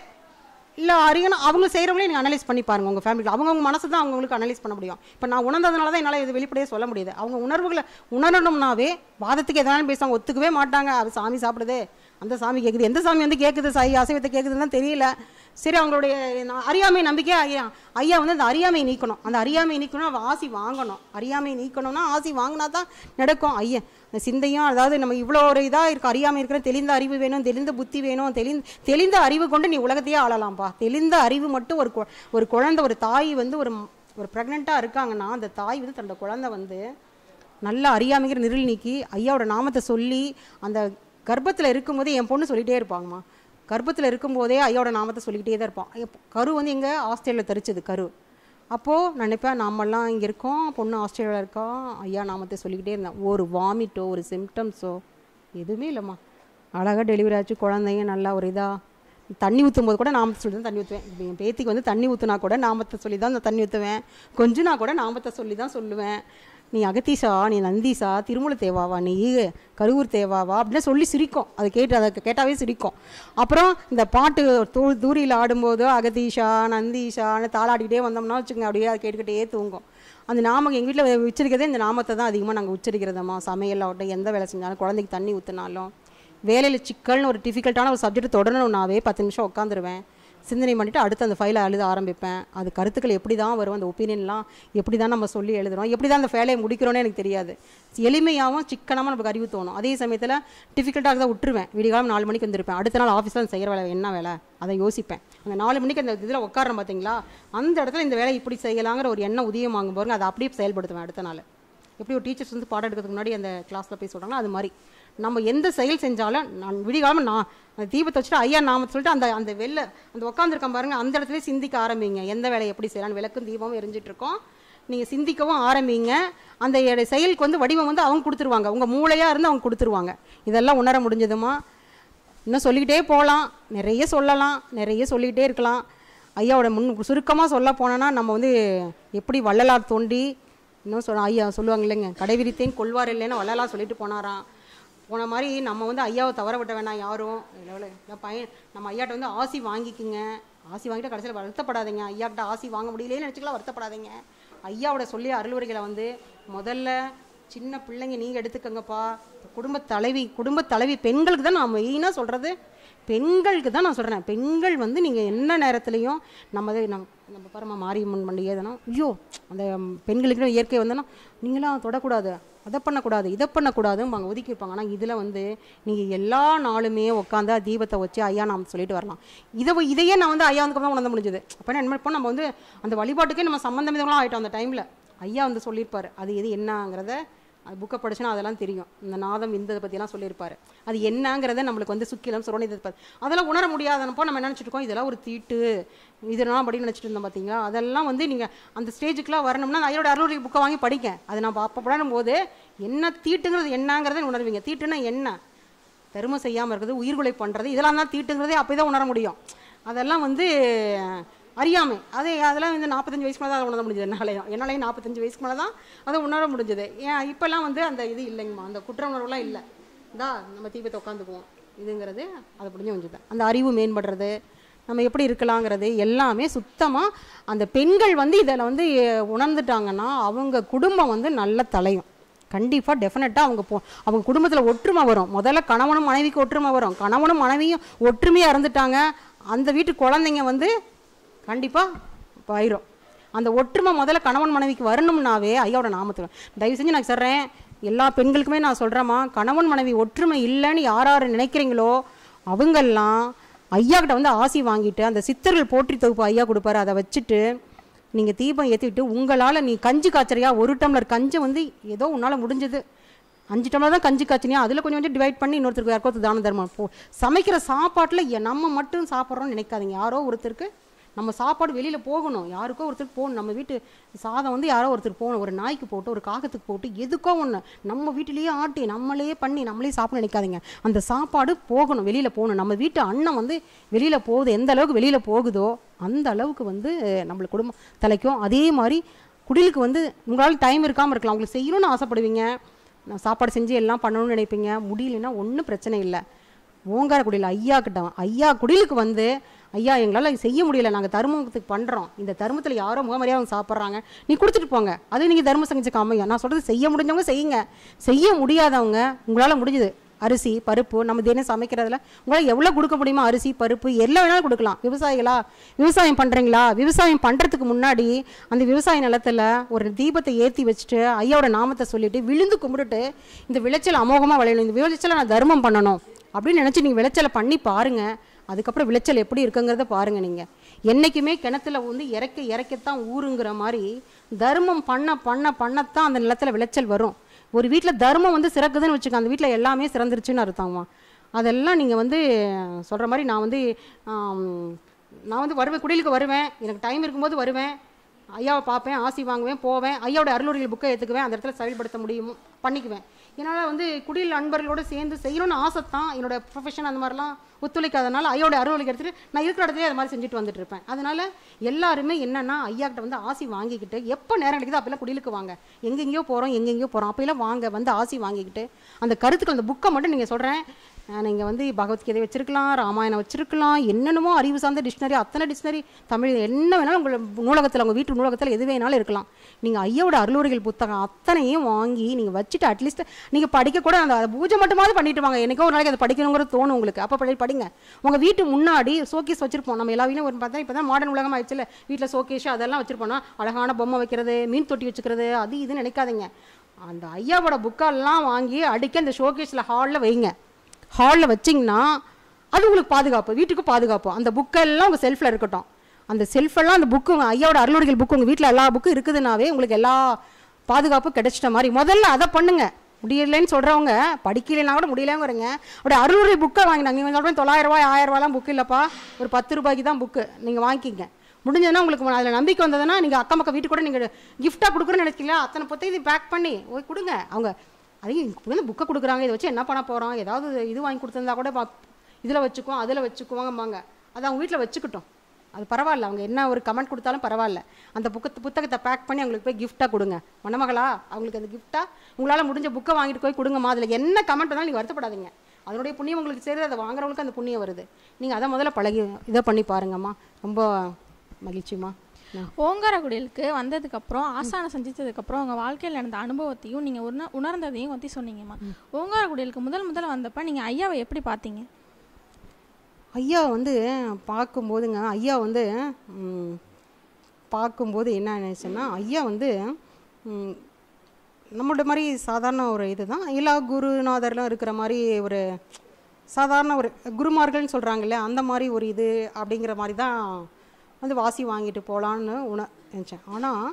இல்லை அறியணும் அவங்க செய்கிறவங்களே நீங்கள் அனலைஸ் பண்ணி பாருங்கள் உங்கள் ஃபேமிலியில் அவங்கவுங்க மனசு தான் அவங்களுக்கு அனலைஸ் பண்ண முடியும் இப்போ நான் உணர்ந்ததுனால தான் என்னால் இது வெளிப்படையே சொல்ல முடியுது அவங்க உணர்வுகளை உணரணும்னாவே வாதத்துக்கு எதனாலும் பேசுவாங்க ஒத்துக்கவே மாட்டாங்க அது சாமி சாப்பிடுது அந்த சாமி கேட்குது எந்த சாமி வந்து கேட்குது சாய் அசைவத்தை கேட்குதுன்னு தெரியல சரி அவங்களுடைய அறியாமை நம்பிக்கை ஐயா ஐயா வந்து அந்த அறியாமை நீக்கணும் அந்த அறியாமை நீக்கணும் அவள் ஆசி வாங்கணும் அறியாமை நீக்கணும்னா ஆசி வாங்கினா தான் நடக்கும் ஐயா அந்த சிந்தையும் அதாவது நம்ம இவ்வளோ ஒரு இதாக இருக்க அறியாமல் இருக்கிற தெளிந்த அறிவு வேணும் தெளிந்த புத்தி வேணும் தெளிந்த தெளிந்த அறிவு கொண்டு நீ உலகத்தையே ஆளலாம்ப்பா தெளிந்த அறிவு மட்டும் ஒரு ஒரு குழந்தை ஒரு தாய் வந்து ஒரு ஒரு ப்ரெக்னெண்ட்டாக இருக்காங்கன்னா அந்த தாய் வந்து தன்னோட குழந்தை வந்து நல்லா அறியாமைங்கிற நிரல் நீக்கி ஐயாவோட நாமத்தை சொல்லி அந்த கர்ப்பத்தில் இருக்கும்போது என் பொண்ணு சொல்லிகிட்டே இருப்பாங்கம்மா கர்ப்பத்தில் இருக்கும்போதே ஐயோட நாமத்தை சொல்லிக்கிட்டே தான் இருப்பான் கரு வந்து எங்கே ஆஸ்திரேலியா தெரிச்சது கரு அப்போது நினைப்பேன் நாமெல்லாம் இங்கே இருக்கோம் பொண்ணு ஆஸ்திரேலியாவில் இருக்கோம் ஐயா நாமத்தை சொல்லிக்கிட்டே இருந்தேன் ஒரு வாமிட்டோ ஒரு சிம்டம்ஸோ எதுவுமே இல்லைம்மா அழகாக டெலிவரி ஆச்சு குழந்தைங்க நல்லா ஒரு இதாக தண்ணி ஊற்றும் போது கூட நாமத்தை சொல்லி தான் தண்ணி ஊற்றுவேன் என் பேத்திக்கு வந்து தண்ணி ஊற்றுனா கூட நாமத்தை சொல்லி தான் தண்ணி ஊற்றுவேன் கொஞ்சம் நான் கூட நாமத்தை சொல்லி தான் சொல்லுவேன் நீ அகத்தீசா நீ நந்தீஷா திருமூல தேவாவா நீ கருவூர் தேவாவா அப்படின்னு சொல்லி சிரிக்கும் அதை கேட்டு அதை கேட்டாவே சிரிக்கும் அப்புறம் இந்த பாட்டு தூ தூரியில் ஆடும்போது அகதீஷா நந்தீஷான்னு தாளாடிக்கிட்டே வந்தோம்னா வச்சுக்கோங்க அப்படியே அதை கேட்டுக்கிட்டே தூங்கும் அந்த நாமம் எங்கள் வீட்டில் உச்சரிக்கிறதே இந்த நாமத்தை தான் அதிகமாக நாங்கள் உச்சரிக்கிறதம்மா சமையல் ஆகட்டும் எந்த வேலை செஞ்சாலும் குழந்தைக்கு தண்ணி ஊற்றினாலும் வேலையில் சிக்கல்னு ஒரு டிஃபிகல்ட்டான ஒரு சப்ஜெக்ட் தொடரணும்னாவே பத்து நிமிஷம் உட்காந்துருவேன் சிந்தனை பண்ணிவிட்டு அடுத்து அந்த ஃபைலை எழுத ஆரம்பிப்பேன் அது கருத்துக்கள் எப்படி தான் வரும் அந்த ஒப்பீனியன்லாம் எப்படி தான் நம்ம சொல்லி எழுதுகிறோம் எப்படி தான் அந்த ஃபேலையை முடிக்கிறோன்னே எனக்கு தெரியாது எளிமையாகவும் சிக்கனமாக நமக்கு அறிவு தோணும் அதே சமயத்தில் டிஃபிகல்ட்டாக தான் விட்டுருவேன் விடிகாலம் நாலு மணிக்கு வந்திருப்பேன் அடுத்த நாள் ஆஃபீஸில் செய்கிற வேலை என்ன வேலை அதை யோசிப்பேன் அந்த நாலு மணிக்கு அந்த இதில் உட்காரம் பார்த்தீங்களா அந்த இடத்துல இந்த வேலை இப்படி செய்யலாங்கிற ஒரு எண்ணம் உதயம் வாங்கும் பாருங்க அதை அப்படியே செயல்படுத்துவேன் அடுத்த நாள் எப்படி ஒரு டீச்சர்ஸ் வந்து பாடம் எடுக்கிறதுக்கு முன்னாடி அந்த கிளாஸில் போய் சொல்கிறாங்களோ அது மாதிரி நம்ம எந்த செயல் செஞ்சாலும் நான் விடிகாமல் நான் தீபத்தை வச்சுட்டு ஐயா நாம சொல்லிட்டு அந்த அந்த வெளில அந்த உட்காந்துருக்கோம் பாருங்க அந்த இடத்துல சிந்திக்க ஆரம்பிங்க எந்த வேலையை எப்படி செய்யலாம் விளக்கும் தீபமும் எரிஞ்சிட்டு இருக்கோம் நீங்கள் சிந்திக்கவும் ஆரம்பிங்க அந்த செயலுக்கு வந்து வடிவம் வந்து அவங்க கொடுத்துருவாங்க உங்கள் மூளையாக இருந்து அவங்க கொடுத்துருவாங்க இதெல்லாம் உணர முடிஞ்சதுமா இன்னும் சொல்லிக்கிட்டே போகலாம் நிறைய சொல்லலாம் நிறைய சொல்லிக்கிட்டே இருக்கலாம் ஐயாவோட முன் சுருக்கமாக சொல்ல போனோன்னா நம்ம வந்து எப்படி வள்ளலார் தோண்டி இன்னும் சொல்ல ஐயா சொல்லுவாங்க இல்லைங்க கடைவிரித்தேன் கொள்வார் இல்லைன்னு வள்ளலார் சொல்லிட்டு போனாராம் போன மாதிரி நம்ம வந்து ஐயாவை தவற விட்ட வேணாம் யாரும் பையன் நம்ம ஐயாட்ட வந்து ஆசி வாங்கிக்குங்க ஆசி வாங்கிட்டு கடைசியில் வருத்தப்படாதீங்க ஐயாட்ட ஆசி வாங்க முடியலேன்னு நினச்சிக்கலாம் வருத்தப்படாதீங்க ஐயாவோட சொல்லி அருள்வரைகளை வந்து முதல்ல சின்ன பிள்ளைங்க நீங்கள் எடுத்துக்கோங்கப்பா குடும்ப தலைவி குடும்ப தலைவி பெண்களுக்கு தான் நான் மெயினாக சொல்கிறது பெண்களுக்கு தான் நான் சொல்கிறேன் பெண்கள் வந்து நீங்கள் என்ன நேரத்துலையும் நம்ம நம்ம மாறி மாரியம்மன் பண்டிகை எதனா ஐயோ அந்த பெண்களுக்கு இயற்கை வந்தோன்னா நீங்களாம் தொடக்கூடாது அதை பண்ணக்கூடாது இதை பண்ணக்கூடாதும்பாங்க ஒதுக்கி இருப்பாங்க ஆனால் இதில் வந்து நீங்கள் எல்லா நாளுமே உட்காந்து தீபத்தை வச்சு ஐயா நாம் சொல்லிட்டு வரலாம் இதை இதையே நான் வந்து ஐயா வந்து உணர்ந்து முடிஞ்சது அப்போ என்ன இப்போ நம்ம வந்து அந்த வழிபாட்டுக்கே நம்ம சம்மந்தம் இதெல்லாம் ஆகிட்டோம் அந்த டைமில் ஐயா வந்து சொல்லியிருப்பார் அது எது என்னங்கிறத அது புக்கை படிச்சுன்னா அதெல்லாம் தெரியும் இந்த நாதம் இந்த பற்றியெல்லாம் சொல்லியிருப்பார் அது என்னங்கிறத நம்மளுக்கு வந்து சுக்கிலம் சுரணி இதை அதெல்லாம் உணர முடியாதனப்போ நம்ம என்ன நினச்சிட்டு இதெல்லாம் ஒரு தீட்டு இதெல்லாம் அப்படின்னு நினச்சிட்டு இருந்தோம் பார்த்தீங்களா அதெல்லாம் வந்து நீங்கள் அந்த ஸ்டேஜுக்குலாம் வரணும்னா ஐயோட அறுநூறு புக்கை வாங்கி படிக்க அது நம்ம அப்போ படணும் போது என்ன தீட்டுங்கிறது என்னங்கிறத உணர்வீங்க தீட்டுன்னா என்ன தருமம் செய்யாமல் இருக்கிறது உயிர்கொலை பண்ணுறது இதெல்லாம் தான் தீட்டுங்கிறதே அப்போ தான் உணர முடியும் அதெல்லாம் வந்து அறியாமை அதே அதெல்லாம் வந்து நாற்பத்தஞ்சு வயசுக்கு மேலே தான் உணர முடிஞ்சது என்னாலையும் என்னாலையும் நாற்பத்தஞ்சு வயசுக்கு மேலே தான் அதை உணர முடிஞ்சது ஏன் இப்போல்லாம் வந்து அந்த இது இல்லைங்கம்மா அந்த குற்ற உணர்வுலாம் இல்லை இந்தா நம்ம தீபத்தை உட்காந்துக்குவோம் இதுங்கிறது அதை புரிஞ்சு கொஞ்சம் அந்த அறிவு மேம்படுறது நம்ம எப்படி இருக்கலாங்கிறது எல்லாமே சுத்தமாக அந்த பெண்கள் வந்து இதில் வந்து உணர்ந்துட்டாங்கன்னா அவங்க குடும்பம் வந்து நல்ல தலையும் கண்டிப்பாக டெஃபினட்டாக அவங்க போ அவங்க குடும்பத்தில் ஒற்றுமை வரும் முதல்ல கணவனும் மனைவிக்கு ஒற்றுமை வரும் கணவனும் மனைவியும் ஒற்றுமையாக இருந்துட்டாங்க அந்த வீட்டு குழந்தைங்க வந்து கண்டிப்பாக ஆயிரும் அந்த ஒற்றுமை முதல்ல கணவன் மனைவிக்கு வரணும்னாவே ஐயாவோட நாமத்தில் தயவு செஞ்சு நான் சொல்கிறேன் எல்லா பெண்களுக்குமே நான் சொல்கிறேம்மா கணவன் மனைவி ஒற்றுமை இல்லைன்னு யார் யார் நினைக்கிறீங்களோ அவங்கெல்லாம் ஐயா கிட்ட வந்து ஆசி வாங்கிட்டு அந்த சித்தர்கள் போற்றி தொகுப்பு ஐயா கொடுப்பாரு அதை வச்சுட்டு நீங்கள் தீபம் ஏற்றிட்டு உங்களால் நீ கஞ்சி காய்ச்சறியா ஒரு டம்ளர் கஞ்சி வந்து ஏதோ உன்னால் முடிஞ்சது அஞ்சு டம்ளர் தான் கஞ்சி காய்ச்சினியா அதில் கொஞ்சம் கொஞ்சம் டிவைட் பண்ணி இன்னொருத்தருக்கு யாருக்கோ தான தர்மம் சமைக்கிற சாப்பாட்டில் நம்ம மட்டும் சாப்பிட்றோன்னு நினைக்காதீங்க யாரோ ஒருத்தருக்கு நம்ம சாப்பாடு வெளியில் போகணும் யாருக்கோ ஒருத்தருக்கு போகணும் நம்ம வீட்டு சாதம் வந்து யாரோ ஒருத்தருக்கு போகணும் ஒரு நாய்க்கு போட்டு ஒரு காகத்துக்கு போட்டு எதுக்கோ ஒன்று நம்ம வீட்டிலேயே ஆட்டி நம்மளே பண்ணி நம்மளே சாப்பிட நினைக்காதீங்க அந்த சாப்பாடு போகணும் வெளியில் போகணும் நம்ம வீட்டு அண்ணன் வந்து வெளியில் போகுது எந்த அளவுக்கு வெளியில் போகுதோ அந்த அளவுக்கு வந்து நம்மளுக்கு குடும்பம் தலைக்கும் அதே மாதிரி குடிலுக்கு வந்து உங்களால் டைம் இருக்காமல் இருக்கலாம் உங்களுக்கு செய்யணும்னு ஆசைப்படுவீங்க நான் சாப்பாடு செஞ்சு எல்லாம் பண்ணணும்னு நினைப்பீங்க முடியலன்னா ஒன்றும் பிரச்சனை இல்லை ஓங்கார குடியில் ஐயா கிட்ட ஐயா குடிலுக்கு வந்து ஐயா எங்களால் செய்ய முடியல நாங்கள் தர்மத்துக்கு பண்ணுறோம் இந்த தருமத்தில் யாரோ முகமரியாக அவங்க சாப்பிட்றாங்க நீ கொடுத்துட்டு போங்க அதை நீங்கள் தர்ம செஞ்சுக்காம காமையா நான் சொல்கிறது செய்ய முடிஞ்சவங்க செய்யுங்க செய்ய முடியாதவங்க உங்களால் முடிஞ்சுது அரிசி பருப்பு நம்ம தினம் சமைக்கிறதுல உங்களால் எவ்வளோ கொடுக்க முடியுமோ அரிசி பருப்பு எல்லாம் வேணாலும் கொடுக்கலாம் விவசாயிகளா விவசாயம் பண்ணுறீங்களா விவசாயம் பண்ணுறதுக்கு முன்னாடி அந்த விவசாய நிலத்தில் ஒரு தீபத்தை ஏற்றி வச்சுட்டு ஐயாவோட நாமத்தை சொல்லிவிட்டு விழுந்து கும்பிட்டுட்டு இந்த விளைச்சல் அமோகமாக விளையணும் இந்த விளைச்சலை நான் தர்மம் பண்ணணும் அப்படின்னு நினச்சி நீங்கள் விளைச்சலை பண்ணி பாருங்கள் அதுக்கப்புறம் விளைச்சல் எப்படி இருக்குங்கிறத பாருங்கள் நீங்கள் என்றைக்குமே கிணத்துல வந்து இறக்க இறக்கத்தான் ஊருங்கிற மாதிரி தர்மம் பண்ண பண்ண பண்ணத்தான் அந்த நிலத்தில் விளைச்சல் வரும் ஒரு வீட்டில் தர்மம் வந்து சிறக்குதுன்னு வச்சுக்கோங்க அந்த வீட்டில் எல்லாமே சிறந்துருச்சுன்னு அர்த்தமா அதெல்லாம் நீங்கள் வந்து சொல்கிற மாதிரி நான் வந்து நான் வந்து வருவேன் குடிலுக்கு வருவேன் எனக்கு டைம் இருக்கும்போது வருவேன் ஐயாவை பார்ப்பேன் ஆசி வாங்குவேன் போவேன் ஐயாவோட அருளுரையில் புக்கை ஏற்றுக்குவேன் அந்த இடத்துல செயல்படுத்த முடியும் பண்ணிக்குவேன் என்னால் வந்து குடியில் நண்பர்களோடு சேர்ந்து செய்யணும்னு தான் என்னோட ப்ரொஃபஷன் அந்த மாதிரிலாம் ஒத்துழைக்காதனால ஐயோட அறுவலுக்கு எடுத்துகிட்டு நான் இருக்கிற இடத்துல அது மாதிரி செஞ்சுட்டு வந்துட்டு இருப்பேன் அதனால் எல்லாருமே என்னென்னா ஐயாக்கிட்ட வந்து ஆசி வாங்கிக்கிட்டு எப்போ நேரம் கிடைக்குது அப்போல்லாம் குடியிலுக்கு வாங்க எங்கெங்கேயோ போகிறோம் எங்கெங்கேயோ போகிறோம் அப்போயெல்லாம் வாங்க வந்து ஆசி வாங்கிக்கிட்டு அந்த கருத்துக்கள் அந்த புக்கை மட்டும் நீங்கள் சொல்கிறேன் நீங்கள் வந்து பகவத்கீதை வச்சுருக்கலாம் ராமாயணம் வச்சுருக்கலாம் என்னென்னமோ அறிவு சார்ந்த டிக்ஷனரி அத்தனை டிக்ஷனரி தமிழ் என்ன வேணாலும் உங்கள் நூலகத்தில் உங்கள் வீட்டு நூலகத்தில் எது வேணாலும் இருக்கலாம் நீங்கள் ஐயாவோட அருளுரைகள் புத்தகம் அத்தனையும் வாங்கி நீங்கள் வச்சுட்டு அட்லீஸ்ட் நீங்கள் படிக்கக்கூட அந்த பூஜை மட்டுமாவது பண்ணிட்டு வாங்க எனக்கோ ஒரு நாளைக்கு அதை படிக்கணுங்கிற தோணும் உங்களுக்கு அப்போ படி படிங்க உங்கள் வீட்டு முன்னாடி சோகேஸ் வச்சுருப்போம் நம்ம எல்லா வீட்லையும் ஒரு பார்த்தா இப்போ தான் மாடர்ன் உலகம் இல்லை வீட்டில் சோகேஷ் அதெல்லாம் வச்சிருப்போம்னா அழகான பொம்மை வைக்கிறது மீன் தொட்டி வச்சுக்கிறது அது இதுன்னு நினைக்காதீங்க அந்த ஐயாவோட புக்கெல்லாம் வாங்கி அடிக்க அந்த ஷோகேஸில் ஹாலில் வைங்க ஹாலில் வச்சிங்கன்னா அது உங்களுக்கு பாதுகாப்பு வீட்டுக்கு பாதுகாப்பு அந்த புக்கெல்லாம் உங்கள் செல்ஃபில் இருக்கட்டும் அந்த செல்ஃபெல்லாம் அந்த புக்கு ஐயாவோட அருளுடைகள் புக்கு உங்கள் வீட்டில் எல்லா புக்கும் இருக்குதுனாவே உங்களுக்கு எல்லா பாதுகாப்பும் கிடைச்சிட்ட மாதிரி முதல்ல அதை பண்ணுங்கள் முடியலன்னு சொல்கிறவங்க படிக்கலைன்னா கூட முடியலங்கிறங்க அப்படியே அருளுடைய புக்கை வாங்கினாங்க இவங்க சொல்கிறேன் தொள்ளாயிரரூபாய் ஆயிரரூபாலாம் புக்கு இல்லைப்பா ஒரு பத்து ரூபாய்க்கு தான் புக்கு நீங்கள் வாங்கிக்கிங்க முடிஞ்சதுன்னா உங்களுக்கு அதில் நம்பிக்கை வந்ததுன்னா நீங்கள் அக்கம் பக்கம் வீட்டு கூட நீங்கள் கிஃப்ட்டாக கொடுக்குறேன்னு நினைச்சிக்கலாம் அத்தனை புத்தகத்தை பேக் பண்ணி போய் கொடுங்க அவங்க அதையும் இப்போ புக்கை கொடுக்குறாங்க இதை வச்சு என்ன பண்ண போகிறோம் ஏதாவது இது வாங்கி கொடுத்துருந்தா கூட பா இதில் வச்சுக்குவோம் அதில் வச்சுக்குவாங்கம்பாங்க அதை அவங்க வீட்டில் வச்சுக்கிட்டோம் அது பரவாயில்ல அவங்க என்ன ஒரு கமெண்ட் கொடுத்தாலும் பரவாயில்ல அந்த புக்கத்து புத்தகத்தை பேக் பண்ணி அவங்களுக்கு போய் கிஃப்டாக கொடுங்க மணமகளா அவங்களுக்கு அந்த கிஃப்ட்டாக உங்களால் முடிஞ்ச புக்கை வாங்கிட்டு போய் கொடுங்கம்மா அதில் என்ன கமெண்ட் வந்தாலும் நீங்கள் வருத்தப்படாதீங்க அதனுடைய புண்ணியம் உங்களுக்கு சரி அதை வாங்குறவங்களுக்கு அந்த புண்ணியம் வருது நீங்கள் அதை முதல்ல பழகி இதை பண்ணி பாருங்கம்மா ரொம்ப மகிழ்ச்சிம்மா ஓங்காரக்குடிலுக்கு வந்ததுக்கப்புறம் ஆசானம் சந்தித்ததுக்கப்புறம் உங்கள் வாழ்க்கையில் நடந்த அனுபவத்தையும் நீங்கள் உண உணர்ந்ததையும் பற்றி சொன்னீங்கம்மா ஓங்காரக்குடிலுக்கு முதல் முதல் வந்தப்போ நீங்கள் ஐயாவை எப்படி பார்த்தீங்க ஐயா வந்து பார்க்கும்போதுங்க ஐயா வந்து பார்க்கும்போது என்ன நினச்சேன்னா ஐயா வந்து நம்மளோட மாதிரி சாதாரண ஒரு இது தான் எல்லா குருநாதர்லாம் இருக்கிற மாதிரி ஒரு சாதாரண ஒரு குருமார்கள்னு சொல்கிறாங்கல்ல அந்த மாதிரி ஒரு இது அப்படிங்கிற மாதிரி தான் வந்து வாசி வாங்கிட்டு போகலான்னு உண நினச்சேன் ஆனால்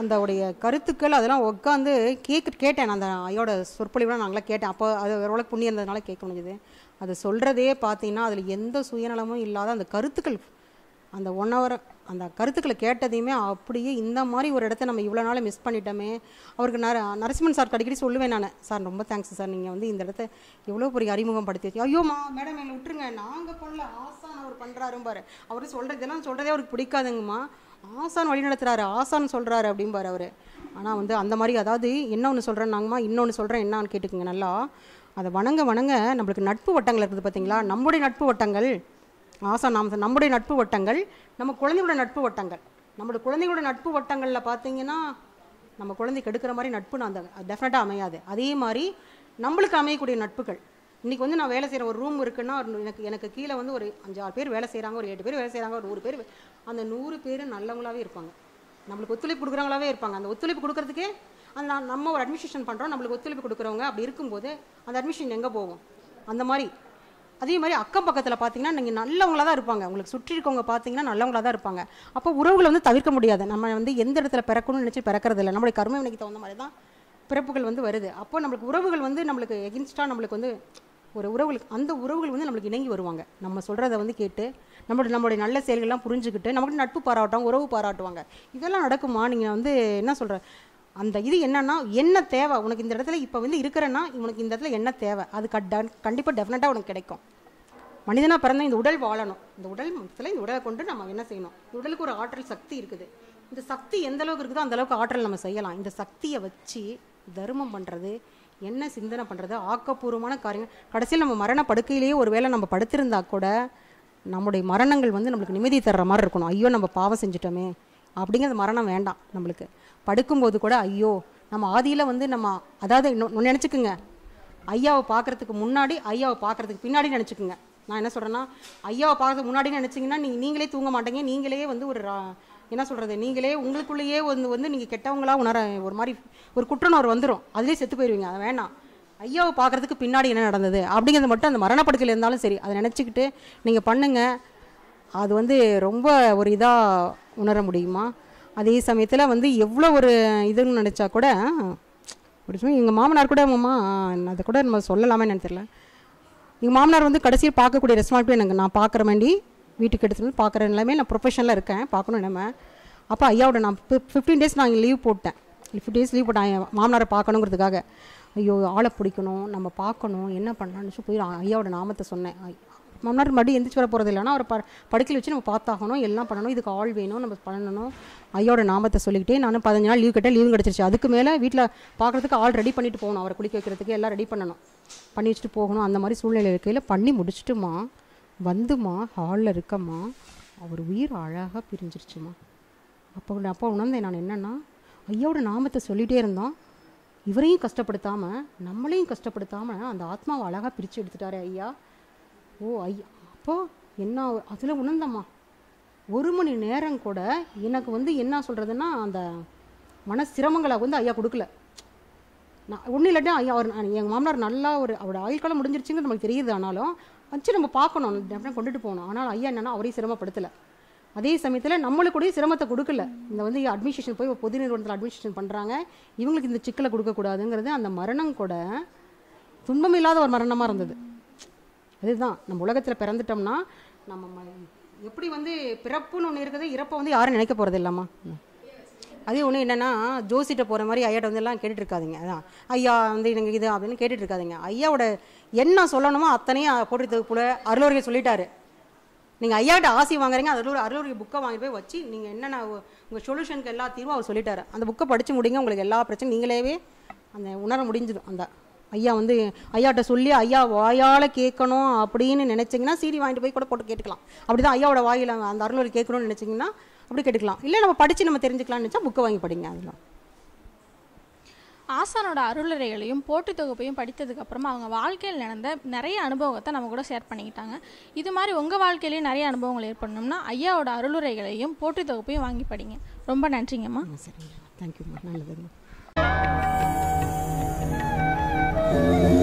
அந்த உடைய கருத்துக்கள் அதெல்லாம் உட்காந்து கேட்க கேட்டேன் அந்த ஐயோட சொற்பொழிவுலாம் நாங்களாம் கேட்டேன் அப்போ அது ஓரளவுக்கு புண்ணியம் இருந்ததுனால கேட்க முடிஞ்சது அது சொல்கிறதே பார்த்தீங்கன்னா அதில் எந்த சுயநலமும் இல்லாத அந்த கருத்துக்கள் அந்த ஒன் ஹவர் அந்த கருத்துக்களை கேட்டதையுமே அப்படியே இந்த மாதிரி ஒரு இடத்த நம்ம இவ்வளோ நாள் மிஸ் பண்ணிட்டோமே அவருக்கு நர நரசிம்மன் சார் அடிக்கடி சொல்லுவேன் நான் சார் ரொம்ப தேங்க்ஸ் சார் நீங்கள் வந்து இந்த இடத்த எவ்வளோ பெரிய அறிமுகம் படுத்தி ஐயோமா மேடம் என்னை விட்டுருங்க நாங்கள் பண்ணல ஆசான் அவர் பண்ணுறாரும்பாரு அவர் சொல்கிறதுனா சொல்கிறதே அவருக்கு பிடிக்காதுங்கம்மா ஆசான் வழி நடத்துகிறாரு ஆசான் சொல்கிறாரு அப்படிம்பார் அவர் ஆனால் வந்து அந்த மாதிரி அதாவது என்ன ஒன்று சொல்கிறேன் நாங்கம்மா இன்னொன்று சொல்கிறேன் என்னான்னு கேட்டுக்குங்க நல்லா அதை வணங்க வணங்க நம்மளுக்கு நட்பு வட்டங்கள் இருக்குது பார்த்தீங்களா நம்முடைய நட்பு வட்டங்கள் ஆசா நாம் நம்முடைய நட்பு வட்டங்கள் நம்ம குழந்தைகளோட நட்பு வட்டங்கள் நம்மளுடைய குழந்தைகளோட நட்பு வட்டங்களில் பார்த்தீங்கன்னா நம்ம குழந்தைக்கு எடுக்கிற மாதிரி நட்பு நான் அந்த டெஃபினட்டாக அமையாது அதே மாதிரி நம்மளுக்கு அமையக்கூடிய நட்புகள் இன்றைக்கி வந்து நான் வேலை செய்கிற ஒரு ரூம் இருக்குன்னா எனக்கு எனக்கு கீழே வந்து ஒரு அஞ்சாறு பேர் வேலை செய்கிறாங்க ஒரு எட்டு பேர் வேலை செய்கிறாங்க ஒரு நூறு பேர் அந்த நூறு பேர் நல்லவங்களாகவே இருப்பாங்க நம்மளுக்கு ஒத்துழைப்பு கொடுக்குறவங்களாவே இருப்பாங்க அந்த ஒத்துழைப்பு கொடுக்குறதுக்கே அந்த நம்ம ஒரு அட்மிஷன் பண்ணுறோம் நம்மளுக்கு ஒத்துழைப்பு கொடுக்குறவங்க அப்படி இருக்கும்போது அந்த அட்மிஷன் எங்கே போகும் அந்த மாதிரி அதே மாதிரி அக்கம் பக்கத்தில் பார்த்தீங்கன்னா நீங்கள் நல்லவங்களாக தான் இருப்பாங்க உங்களுக்கு சுற்றி இருக்கவங்க பார்த்தீங்கன்னா நல்லவங்களாக தான் இருப்பாங்க அப்போ உறவுகளை வந்து தவிர்க்க முடியாது நம்ம வந்து எந்த இடத்துல பிறக்கணும்னு நினச்சி பிறக்கிறது இல்லை நம்மளுடைய கருமை வினைக்கு தகுந்த மாதிரி தான் பிறப்புகள் வந்து வருது அப்போ நம்மளுக்கு உறவுகள் வந்து நம்மளுக்கு எகின்ஸ்டாக நம்மளுக்கு வந்து ஒரு உறவுகளுக்கு அந்த உறவுகள் வந்து நம்மளுக்கு இணங்கி வருவாங்க நம்ம சொல்கிறத வந்து கேட்டு நம்மளோட நம்மளுடைய நல்ல செயல்கள்லாம் புரிஞ்சுக்கிட்டு நம்மளுக்கு நட்பு பாராட்டம் உறவு பாராட்டுவாங்க இதெல்லாம் நடக்குமா நீங்கள் வந்து என்ன சொல்கிற அந்த இது என்னன்னா என்ன தேவை உனக்கு இந்த இடத்துல இப்போ வந்து இருக்கிறேன்னா உனக்கு இந்த இடத்துல என்ன தேவை அது கண்டிப்பாக டெஃபினட்டாக உனக்கு கிடைக்கும் மனிதனாக பிறந்த இந்த உடல் வாழணும் இந்த உடல் மனசில் இந்த உடலை கொண்டு நம்ம என்ன செய்யணும் இந்த உடலுக்கு ஒரு ஆற்றல் சக்தி இருக்குது இந்த சக்தி எந்த அளவுக்கு இருக்குதோ அந்த அளவுக்கு ஆற்றல் நம்ம செய்யலாம் இந்த சக்தியை வச்சு தர்மம் பண்ணுறது என்ன சிந்தனை பண்ணுறது ஆக்கப்பூர்வமான காரியங்கள் கடைசியில் நம்ம மரண படுக்கையிலேயே ஒரு வேளை நம்ம படுத்திருந்தா கூட நம்முடைய மரணங்கள் வந்து நம்மளுக்கு நிம்மதி தர்ற மாதிரி இருக்கணும் ஐயோ நம்ம பாவம் செஞ்சிட்டோமே அப்படிங்கிறது மரணம் வேண்டாம் நம்மளுக்கு படுக்கும்போது கூட ஐயோ நம்ம ஆதியில் வந்து நம்ம அதாவது நினச்சிக்கோங்க ஐயாவை பார்க்குறதுக்கு முன்னாடி ஐயாவை பார்க்குறதுக்கு பின்னாடி நினச்சிக்கோங்க நான் என்ன சொல்கிறேன்னா ஐயாவை பார்த்து முன்னாடி நினச்சிங்கன்னா நீங்கள் நீங்களே தூங்க மாட்டீங்க நீங்களே வந்து ஒரு என்ன சொல்கிறது நீங்களே உங்களுக்குள்ளேயே வந்து வந்து நீங்கள் கெட்டவங்களாக உணர ஒரு மாதிரி ஒரு குற்றநோர் வந்துடும் அதுலேயே செத்து போயிடுவீங்க அதை வேணாம் ஐயாவை பார்க்குறதுக்கு பின்னாடி என்ன நடந்தது அப்படிங்கிறது மட்டும் அந்த மரணப்படுக்கையில் இருந்தாலும் சரி அதை நினச்சிக்கிட்டு நீங்கள் பண்ணுங்கள் அது வந்து ரொம்ப ஒரு இதாக உணர முடியுமா அதே சமயத்தில் வந்து எவ்வளோ ஒரு இதுன்னு நினச்சா கூட ஒரு சமயம் எங்கள் மாமனார் கூட மாமா அதை கூட நம்ம சொல்லலாமே நினைத்திரல எங்கள் மாமனார் வந்து கடைசியில் பார்க்கக்கூடிய ரெஸ்பான்ஸ் எனக்கு நான் பார்க்குற வேண்டி வீட்டுக்கு எடுத்துகிட்டு பார்க்குற எல்லாமே நான் ப்ரொஃபஷனில் இருக்கேன் பார்க்கணும் என்ன அப்போ ஐயாவோட நான் ஃபிஃப்டீன் டேஸ் நான் லீவ் போட்டேன் ஃபிஃப்டி டேஸ் லீவ் போட்டேன் மாமனாரை பார்க்கணுங்கிறதுக்காக ஐயோ ஆளை பிடிக்கணும் நம்ம பார்க்கணும் என்ன பண்ணலான்னு போய் ஐயாவோட நாமத்தை சொன்னேன் மாமனார் மறுபடியும் எந்திரிச்சு வர போகிறது இல்லைனா அவரை ப படுக்கையில் வச்சு நம்ம பார்த்தாகணும் எல்லாம் பண்ணணும் இதுக்கு ஆள் வேணும் நம்ம பண்ணணும் ஐயாவோட நாமத்தை சொல்லிக்கிட்டே நான் பதினஞ்சு நாள் லீவ் கேட்டால் லீவும் கிடச்சிருச்சு அதுக்கு மேலே வீட்டில் பார்க்குறதுக்கு ஆள் ரெடி பண்ணிட்டு போகணும் அவரை குளிக்க வைக்கிறதுக்கு எல்லாம் ரெடி பண்ணணும் பண்ணி வச்சுட்டு போகணும் அந்த மாதிரி சூழ்நிலை இருக்கையில் பண்ணி முடிச்சுட்டுமா வந்துமா ஹாலில் இருக்கம்மா அவர் உயிர் அழகாக பிரிஞ்சிருச்சுமா அப்போ அப்போ உணர்ந்தேன் நான் என்னென்னா ஐயாவோட நாமத்தை சொல்லிகிட்டே இருந்தோம் இவரையும் கஷ்டப்படுத்தாமல் நம்மளையும் கஷ்டப்படுத்தாமல் அந்த ஆத்மாவை அழகாக பிரித்து எடுத்துட்டாரு ஐயா ஓ ஐயா அப்போ என்ன அதில் உணர்ந்தம்மா ஒரு மணி நேரம் கூட எனக்கு வந்து என்ன சொல்கிறதுன்னா அந்த மன சிரமங்களை வந்து ஐயா கொடுக்கல நான் ஒன்றும் இல்லாட்டி அவர் எங்கள் மாமனார் நல்லா ஒரு அவரோட ஆயுள் காலம் முடிஞ்சிருச்சுங்கிறது நமக்கு தெரியுது ஆனாலும் வச்சு நம்ம பார்க்கணும் டெஃபினாக கொண்டுட்டு போகணும் ஆனால் ஐயா என்னென்னா அவரையும் சிரமப்படுத்தலை அதே சமயத்தில் நம்மளுக்குடைய சிரமத்தை கொடுக்கல இந்த வந்து அட்மினிஸ்ட்ரேஷன் போய் பொது நிறுவனத்தில் அட்மினிஸ்ட்ரேஷன் பண்ணுறாங்க இவங்களுக்கு இந்த சிக்கலை கொடுக்கக்கூடாதுங்கிறது அந்த மரணம் கூட துன்பம் இல்லாத ஒரு மரணமாக இருந்தது அதுதான் நம்ம உலகத்தில் பிறந்துட்டோம்னா நம்ம எப்படி வந்து பிறப்புன்னு ஒன்று இருக்குது இறப்பை வந்து யாரும் நினைக்க போகிறது இல்லாமா அதே ஒன்று என்னென்னா ஜோசிட்ட போகிற மாதிரி ஐயாட்ட வந்து எல்லாம் கேட்டுட்ருக்காதிங்க அதான் ஐயா வந்து எனக்கு இது அப்படின்னு இருக்காதிங்க ஐயாவோட என்ன சொல்லணுமோ அத்தனையும் போட்டுறதுக்கு போல அருளூருக்கு சொல்லிட்டாரு நீங்கள் ஐயாட்ட ஆசை வாங்குறீங்க அருளூர் அருளூருக்கு புக்கை வாங்கி போய் வச்சு நீங்கள் என்னென்ன உங்கள் சொல்யூஷனுக்கு எல்லா தீர்வும் அவர் சொல்லிட்டாரு அந்த புக்கை படித்து முடிங்க உங்களுக்கு எல்லா பிரச்சனையும் நீங்களேவே அந்த உணர முடிஞ்சிடும் அந்த ஐயா வந்து ஐயாட்ட சொல்லி ஐயா வாயால் கேட்கணும் அப்படின்னு நினச்சிங்கன்னா சீடி வாங்கிட்டு போய் கூட போட்டு கேட்டுக்கலாம் அப்படி தான் ஐயாவோட வாயில் அந்த அருளூர் கேட்கணும்னு நினச்சிங்கன்னா அப்படி கேட்டுக்கலாம் இல்லை நம்ம படித்து நம்ம தெரிஞ்சுக்கலாம்னு நினச்சா புக்கை வாங்கி படிங்க அதில் ஆசானோட அருளறைகளையும் போட்டி தொகுப்பையும் படித்ததுக்கப்புறமா அவங்க வாழ்க்கையில் நடந்த நிறைய அனுபவத்தை நம்ம கூட ஷேர் பண்ணிக்கிட்டாங்க இது மாதிரி உங்கள் வாழ்க்கையிலேயே நிறைய அனுபவங்கள் ஏற்படணும்னா ஐயாவோட அருளுரைகளையும் போட்டி தொகுப்பையும் வாங்கி படிங்க ரொம்ப நன்றிங்கம்மா சரிங்க தேங்க்யூம்மா நல்லதுங்க